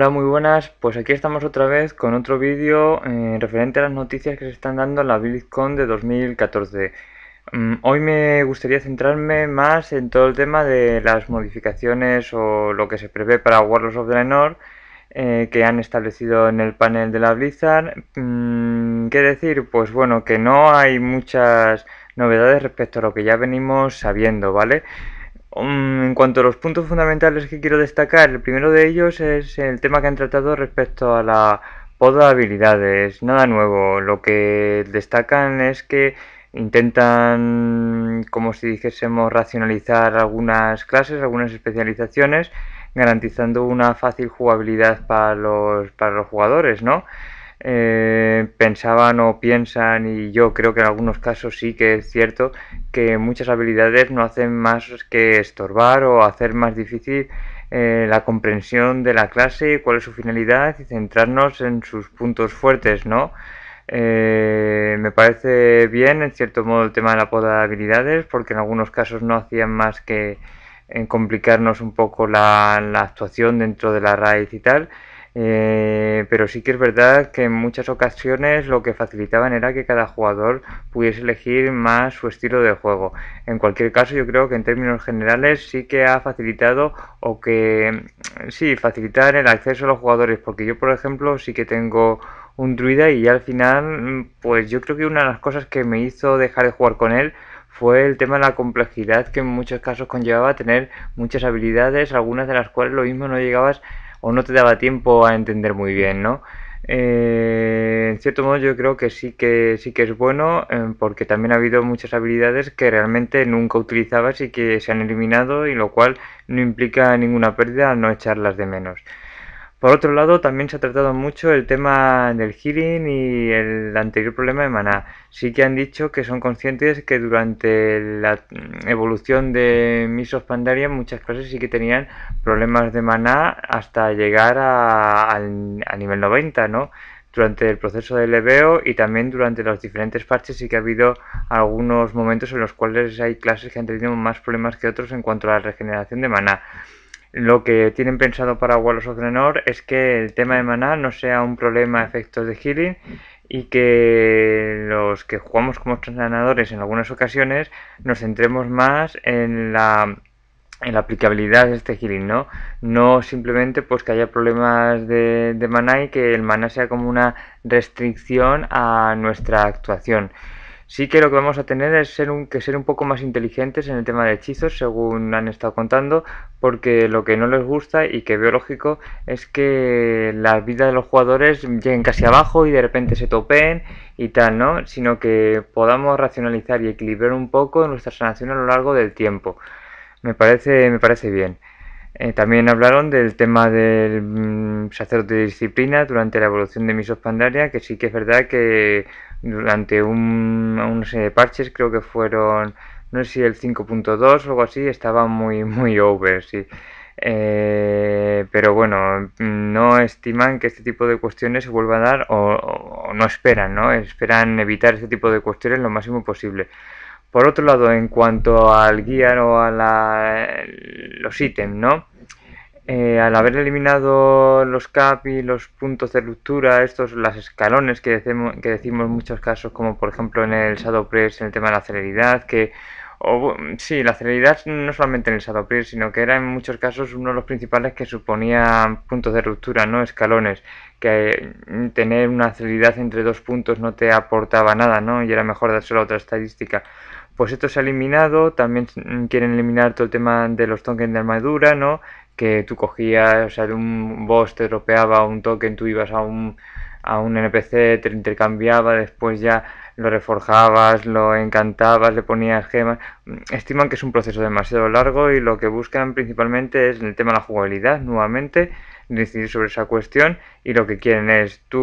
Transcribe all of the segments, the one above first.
Hola, muy buenas. Pues aquí estamos otra vez con otro vídeo eh, referente a las noticias que se están dando en la BlizzCon de 2014. Mm, hoy me gustaría centrarme más en todo el tema de las modificaciones o lo que se prevé para Warlords of Draenor eh, que han establecido en el panel de la Blizzard. Mm, ¿Qué decir? Pues bueno, que no hay muchas novedades respecto a lo que ya venimos sabiendo, ¿vale? vale Mm, en cuanto a los puntos fundamentales que quiero destacar, el primero de ellos es el tema que han tratado respecto a la poda de habilidades. Nada nuevo. Lo que destacan es que intentan, como si dijésemos, racionalizar algunas clases, algunas especializaciones, garantizando una fácil jugabilidad para los, para los jugadores, ¿no? Eh, pensaban o piensan, y yo creo que en algunos casos sí que es cierto, que muchas habilidades no hacen más que estorbar o hacer más difícil eh, la comprensión de la clase, cuál es su finalidad y centrarnos en sus puntos fuertes, ¿no? Eh, me parece bien, en cierto modo, el tema de la poda de habilidades, porque en algunos casos no hacían más que complicarnos un poco la actuación dentro de la raíz y tal. Eh, pero sí que es verdad que en muchas ocasiones lo que facilitaban era que cada jugador pudiese elegir más su estilo de juego. En cualquier caso, yo creo que en términos generales sí que ha facilitado o que mm, sí, facilitar el acceso a los jugadores, porque yo, por ejemplo, sí que tengo un druida y al final, mm, pues yo creo que una de las cosas que me hizo dejar de jugar con él fue el tema de la complejidad que en muchos casos conllevaba tener muchas habilidades, algunas de las cuales lo mismo no llegabas o no te daba tiempo a entender muy bien, ¿no? Eh, en cierto modo yo creo que sí que sí que es bueno eh, porque también ha habido muchas habilidades que realmente nunca utilizabas y que se han eliminado y lo cual no implica ninguna pérdida al no echarlas de menos. Por otro lado, también se ha tratado mucho el tema del healing y el anterior problema de maná. Sí que han dicho que son conscientes que durante la evolución de Misos Pandaria muchas clases sí que tenían problemas de maná hasta llegar a, al, nivel 90, ¿no? Durante el proceso de leveo y también durante los diferentes parches sí que ha habido algunos momentos en los cuales hay clases que han tenido más problemas que otros en cuanto a la regeneración de maná. Lo que tienen pensado para Wallace of North es que el tema de maná no sea un problema a efectos de healing y que los que jugamos como entrenadores en algunas ocasiones nos centremos más en la aplicabilidad de este healing, ¿no? No simplemente pues que haya problemas de, de maná y que el maná sea como una restricción a nuestra actuación. Sí que lo que vamos a tener es ser un, que ser un poco más inteligentes en el tema de hechizos, según han estado contando, porque lo que no les gusta y que veo lógico es que las vidas de los jugadores lleguen casi abajo y de repente se topen y tal, ¿no? Sino que podamos racionalizar y equilibrar un poco nuestra sanación a lo largo del tiempo. Me parece, me parece bien. Eh, también hablaron del tema del mm, sacerdote de disciplina durante la evolución de Misos Pandaria, que sí que es verdad que durante un, parches, creo que fueron, no sé si el 5.2 o algo así, estaba muy, muy over, sí. Eh, pero bueno, no estiman que este tipo de cuestiones se vuelva a dar o, no esperan, ¿no? Esperan evitar este tipo de cuestiones lo máximo posible. Por otro lado, en cuanto al guía o a los ítems, ¿no? Eh, al haber eliminado los cap los puntos de ruptura, estos, los escalones que decimos, que decimos en muchos casos, como por ejemplo en el Shadow Press, en el tema de la celeridad, que o, sí, la celeridad no solamente en el Shadow Press, sino que era en muchos casos uno de los principales que suponía puntos de ruptura, no escalones, que eh, tener una celeridad entre dos puntos no te aportaba nada, ¿no? Y era mejor dar solo otra estadística pues esto se ha eliminado, también quieren eliminar todo el tema de los tokens de armadura, ¿no? Que tú cogías, o sea, de un boss te dropeaba un token, tú ibas a un, a un NPC, te lo intercambiaba, después ya lo reforjabas, lo encantabas, le ponías gemas. Estiman que es un proceso demasiado largo y lo que buscan principalmente es el tema de la jugabilidad, nuevamente, decidir sobre esa cuestión y lo que quieren es tú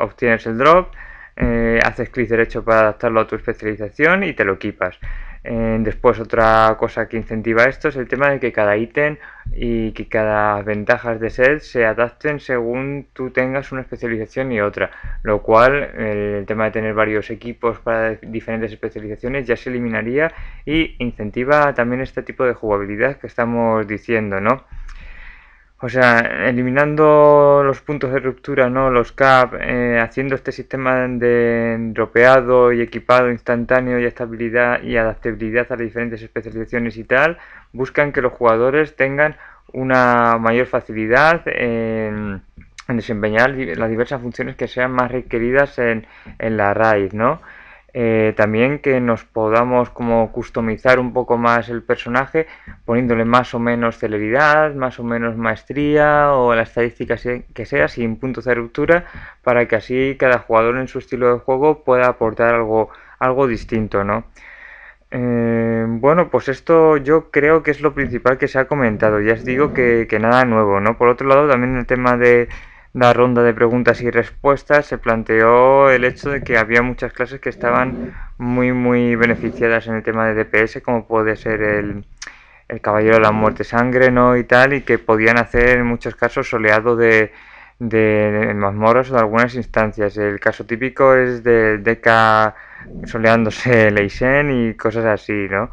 obtienes el drop, eh, haces clic derecho para adaptarlo a tu especialización y te lo equipas. Eh, después otra cosa que incentiva esto es el tema de que cada ítem y que cada ventajas de set se adapten según tú tengas una especialización y otra, lo cual el tema de tener varios equipos para diferentes especializaciones ya se eliminaría y incentiva también este tipo de jugabilidad que estamos diciendo, ¿no? O sea, eliminando los puntos de ruptura, ¿no? Los CAP, eh, haciendo este sistema de dropeado y equipado instantáneo y estabilidad y adaptabilidad a las diferentes especializaciones y tal, buscan que los jugadores tengan una mayor facilidad en, desempeñar las diversas funciones que sean más requeridas en, en la raíz, ¿no? Eh, también que nos podamos como customizar un poco más el personaje poniéndole más o menos celeridad, más o menos maestría o la estadística que sea sin puntos de ruptura para que así cada jugador en su estilo de juego pueda aportar algo, algo distinto, ¿no? Eh, bueno, pues esto yo creo que es lo principal que se ha comentado. Ya os digo que, que nada nuevo, ¿no? Por otro lado, también el tema de, la ronda de preguntas y respuestas se planteó el hecho de que había muchas clases que estaban muy muy beneficiadas en el tema de DPS, como puede ser el, Caballero de la Muerte Sangre, ¿no? Y tal, y que podían hacer en muchos casos soleado de, de, mazmorras o de algunas instancias. El caso típico es de Deca soleándose Leisen y cosas así, ¿no?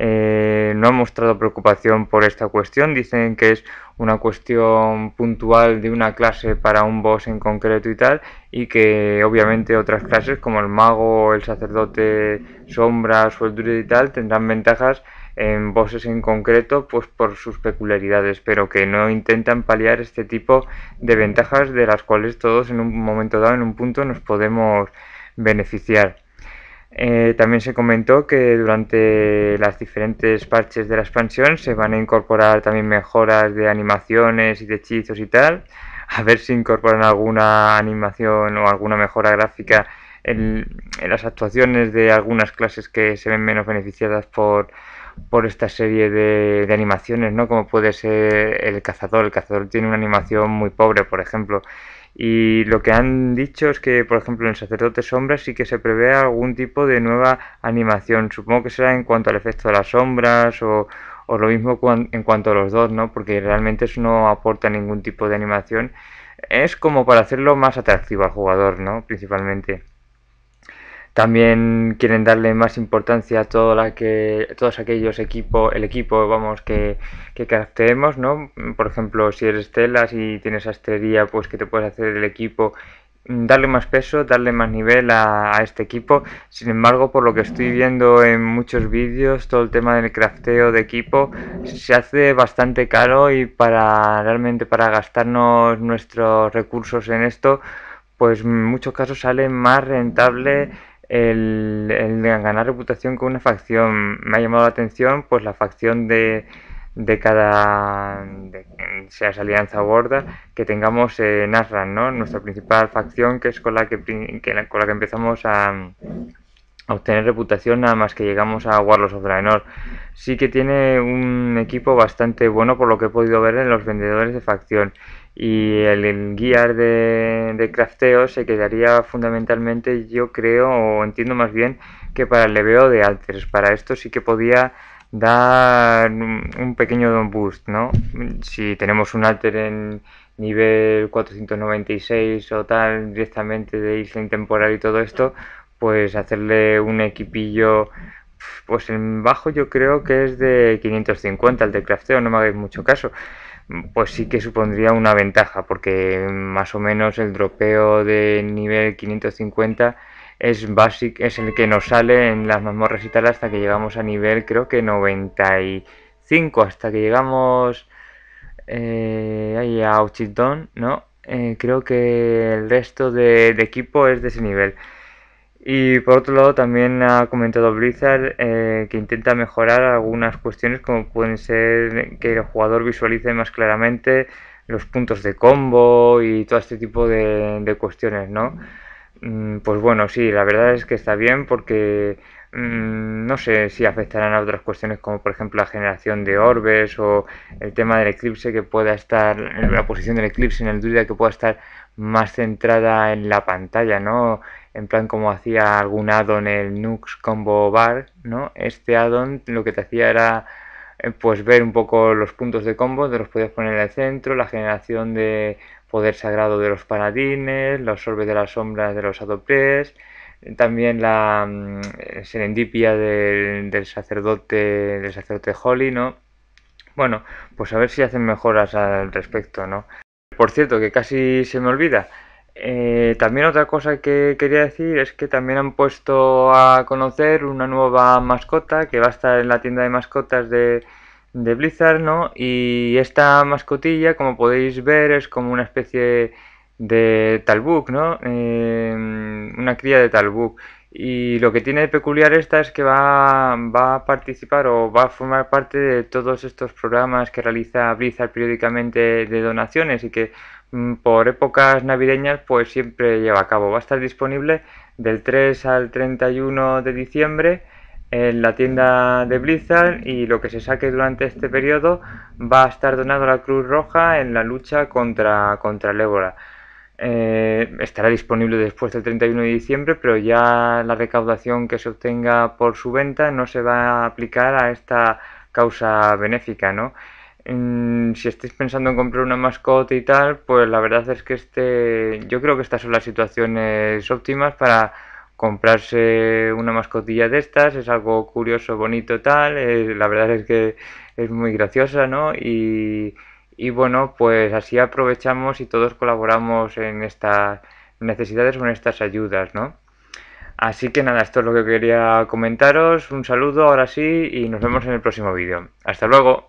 Eh, no han mostrado preocupación por esta cuestión. Dicen que es una cuestión puntual de una clase para un boss en concreto y tal, y que obviamente otras clases como el mago, el sacerdote, sombras o y tal tendrán ventajas en bosses en concreto pues por sus peculiaridades pero que no intentan paliar este tipo de ventajas de las cuales todos en un momento dado en un punto nos podemos beneficiar eh, también se comentó que durante las diferentes parches de la expansión se van a incorporar también mejoras de animaciones y de hechizos y tal. A ver si incorporan alguna animación o alguna mejora gráfica en, las actuaciones de algunas clases que se ven menos beneficiadas por, por esta serie de, de, animaciones, ¿no? Como puede ser el cazador. El cazador tiene una animación muy pobre, por ejemplo. Y lo que han dicho es que, por ejemplo, en Sacerdote Sombra sí que se prevé algún tipo de nueva animación. Supongo que será en cuanto al efecto de las sombras o, o lo mismo en cuanto a los dos, ¿no? Porque realmente eso no aporta ningún tipo de animación. Es como para hacerlo más atractivo al jugador, ¿no? Principalmente. También quieren darle más importancia a todo la que, todos aquellos equipos, el equipo vamos que, que ¿no? Por ejemplo, si eres telas si tienes astería, pues que te puedes hacer el equipo, mm, darle más peso, darle más nivel a, este equipo. Sin embargo, por lo que estoy viendo en muchos vídeos, todo el tema del crafteo de equipo se hace bastante caro y para realmente para gastarnos nuestros recursos en esto, pues en muchos casos sale más rentable el, ganar reputación con una facción. Me ha llamado la atención pues la facción de, de cada de, sea esa alianza borda que tengamos en eh, Nasran, ¿no? Nuestra principal facción que es con la que, con la que empezamos a, a obtener reputación nada más que llegamos a Warlords of Draenor. Sí que tiene un equipo bastante bueno por lo que he podido ver en los vendedores de facción y el, guiar guía de, crafteo se quedaría fundamentalmente, yo creo, o entiendo más bien, que para el leveo de alters. Para esto sí que podía dar un pequeño boost, ¿no? Si tenemos un alter en nivel 496 o tal, directamente de isla temporal y todo esto, pues hacerle un equipillo pues en bajo yo creo que es de 550 el de crafteo, no me hagáis mucho caso pues sí que supondría una ventaja, porque más o menos el dropeo de nivel 550 es basic, es el que nos sale en las mazmorras y tal hasta que llegamos a nivel creo que 95, hasta que llegamos eh, ahí a Ochidon, ¿no? Eh, creo que el resto de, de equipo es de ese nivel. Y por otro lado también ha comentado Blizzard eh, que intenta mejorar algunas cuestiones como pueden ser que el jugador visualice más claramente los puntos de combo y todo este tipo de, de cuestiones, ¿no? Mm, pues bueno, sí, la verdad es que está bien porque Mm, no sé si afectarán a otras cuestiones como por ejemplo la generación de orbes o el tema del eclipse que pueda estar, la posición del eclipse en el druida que pueda estar más centrada en la pantalla, ¿no? En plan como hacía algún addon el Nux Combo Bar, ¿no? Este addon lo que te hacía era eh, pues ver un poco los puntos de combo, de los podías poner en el centro, la generación de poder sagrado de los paladines, los orbes de las sombras de los adoptés, también la mm, eh, serendipia del, sacerdote del sacerdote Holly, ¿no? Bueno, pues a ver si hacen mejoras al respecto, ¿no? Por cierto, que casi se me olvida. Eh, también otra cosa que quería decir es que también han puesto a conocer una nueva mascota que va a estar en la tienda de mascotas de, de Blizzard, ¿no? Y esta mascotilla, como podéis ver, es como una especie de Talbuk, ¿no? Em, una cría de Talbuk. Y lo que tiene de peculiar esta es que va, va, a participar o va a formar parte de todos estos programas que realiza Blizzard periódicamente de donaciones y que mm, por épocas navideñas pues siempre lleva a cabo. Va a estar disponible del 3 al 31 de diciembre en la tienda de Blizzard y lo que se saque durante este periodo va a estar donado a la Cruz Roja en la lucha contra, contra el ébola. Eh, estará disponible después del 31 de diciembre, pero ya la recaudación que se obtenga por su venta no se va a aplicar a esta causa benéfica, ¿no? Mm, si estáis pensando en comprar una mascota y tal, pues la verdad es que este, yo creo que estas son las situaciones óptimas para comprarse una mascotilla de estas, es algo curioso, bonito, tal, eh, la verdad es que es muy graciosa, ¿no? Y, y bueno, pues así aprovechamos y todos colaboramos en estas necesidades o en estas ayudas, ¿no? Así que nada, esto es lo que quería comentaros, un saludo ahora sí y nos vemos en el próximo vídeo. Hasta luego.